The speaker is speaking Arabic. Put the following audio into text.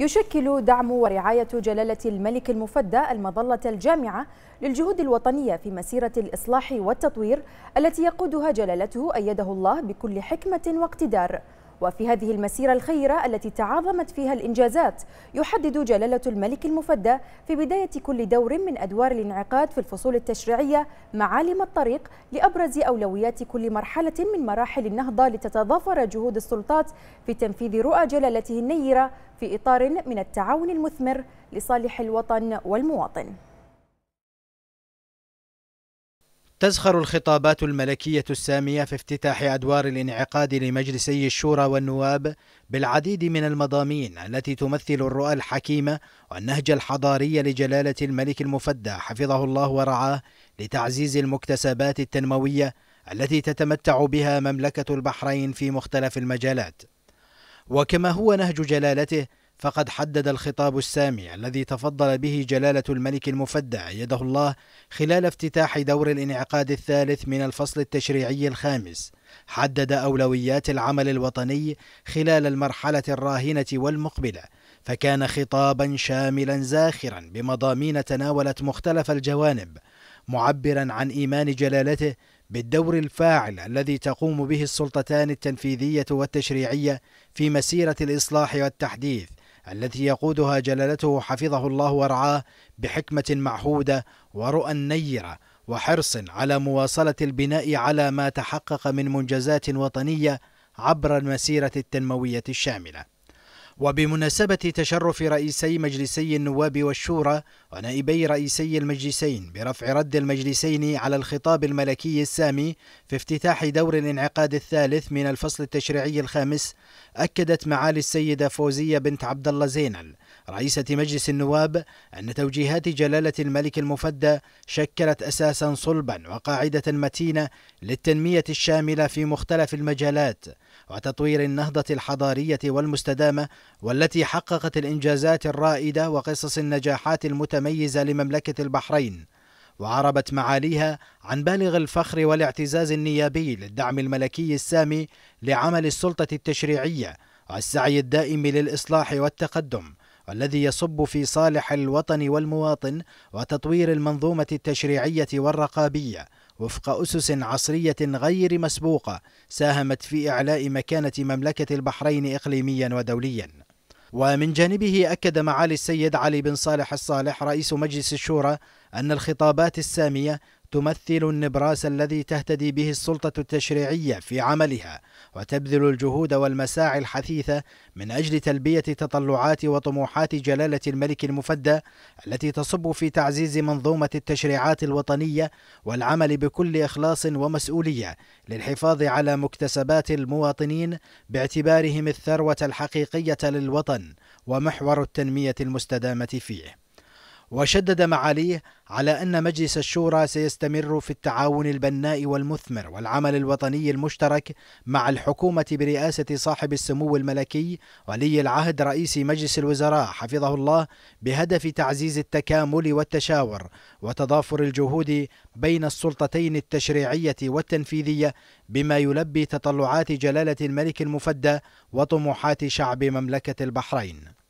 يشكل دعم ورعاية جلالة الملك المفدى المظلة الجامعة للجهود الوطنية في مسيرة الإصلاح والتطوير التي يقودها جلالته أيده الله بكل حكمة واقتدار وفي هذه المسيرة الخيرة التي تعاظمت فيها الإنجازات يحدد جلالة الملك المفدى في بداية كل دور من أدوار الانعقاد في الفصول التشريعية معالم الطريق لأبرز أولويات كل مرحلة من مراحل النهضة لتتضافر جهود السلطات في تنفيذ رؤى جلالته النيرة في إطار من التعاون المثمر لصالح الوطن والمواطن تزخر الخطابات الملكية السامية في افتتاح أدوار الانعقاد لمجلسي الشورى والنواب بالعديد من المضامين التي تمثل الرؤى الحكيمة والنهج الحضاري لجلالة الملك المفدى حفظه الله ورعاه لتعزيز المكتسبات التنموية التي تتمتع بها مملكة البحرين في مختلف المجالات. وكما هو نهج جلالته فقد حدد الخطاب السامي الذي تفضل به جلالة الملك المفدى أيده الله خلال افتتاح دور الانعقاد الثالث من الفصل التشريعي الخامس حدد أولويات العمل الوطني خلال المرحلة الراهنة والمقبلة فكان خطابا شاملا زاخرا بمضامين تناولت مختلف الجوانب معبرا عن إيمان جلالته بالدور الفاعل الذي تقوم به السلطتان التنفيذية والتشريعية في مسيرة الإصلاح والتحديث التي يقودها جلالته حفظه الله ورعاه بحكمة معهودة ورؤى نيرة وحرص على مواصلة البناء على ما تحقق من منجزات وطنية عبر المسيرة التنموية الشاملة وبمناسبة تشرف رئيسي مجلسي النواب والشورى ونائبي رئيسي المجلسين برفع رد المجلسين على الخطاب الملكي السامي في افتتاح دور الانعقاد الثالث من الفصل التشريعي الخامس أكدت معالي السيدة فوزية بنت عبد الله زينل رئيسة مجلس النواب أن توجيهات جلالة الملك المفدى شكلت أساسا صلبا وقاعدة متينة للتنمية الشاملة في مختلف المجالات وتطوير النهضة الحضارية والمستدامة والتي حققت الإنجازات الرائدة وقصص النجاحات المتميزة لمملكة البحرين وعربت معاليها عن بالغ الفخر والاعتزاز النيابي للدعم الملكي السامي لعمل السلطة التشريعية والسعي الدائم للإصلاح والتقدم والذي يصب في صالح الوطن والمواطن وتطوير المنظومة التشريعية والرقابية وفق أسس عصرية غير مسبوقة ساهمت في إعلاء مكانة مملكة البحرين إقليميا ودوليا ومن جانبه أكد معالي السيد علي بن صالح الصالح رئيس مجلس الشورى أن الخطابات السامية تمثل النبراس الذي تهتدي به السلطة التشريعية في عملها وتبذل الجهود والمساعي الحثيثة من أجل تلبية تطلعات وطموحات جلالة الملك المفدى التي تصب في تعزيز منظومة التشريعات الوطنية والعمل بكل إخلاص ومسؤولية للحفاظ على مكتسبات المواطنين باعتبارهم الثروة الحقيقية للوطن ومحور التنمية المستدامة فيه وشدد معاليه على أن مجلس الشورى سيستمر في التعاون البناء والمثمر والعمل الوطني المشترك مع الحكومة برئاسة صاحب السمو الملكي ولي العهد رئيس مجلس الوزراء حفظه الله بهدف تعزيز التكامل والتشاور وتضافر الجهود بين السلطتين التشريعية والتنفيذية بما يلبي تطلعات جلالة الملك المفدى وطموحات شعب مملكة البحرين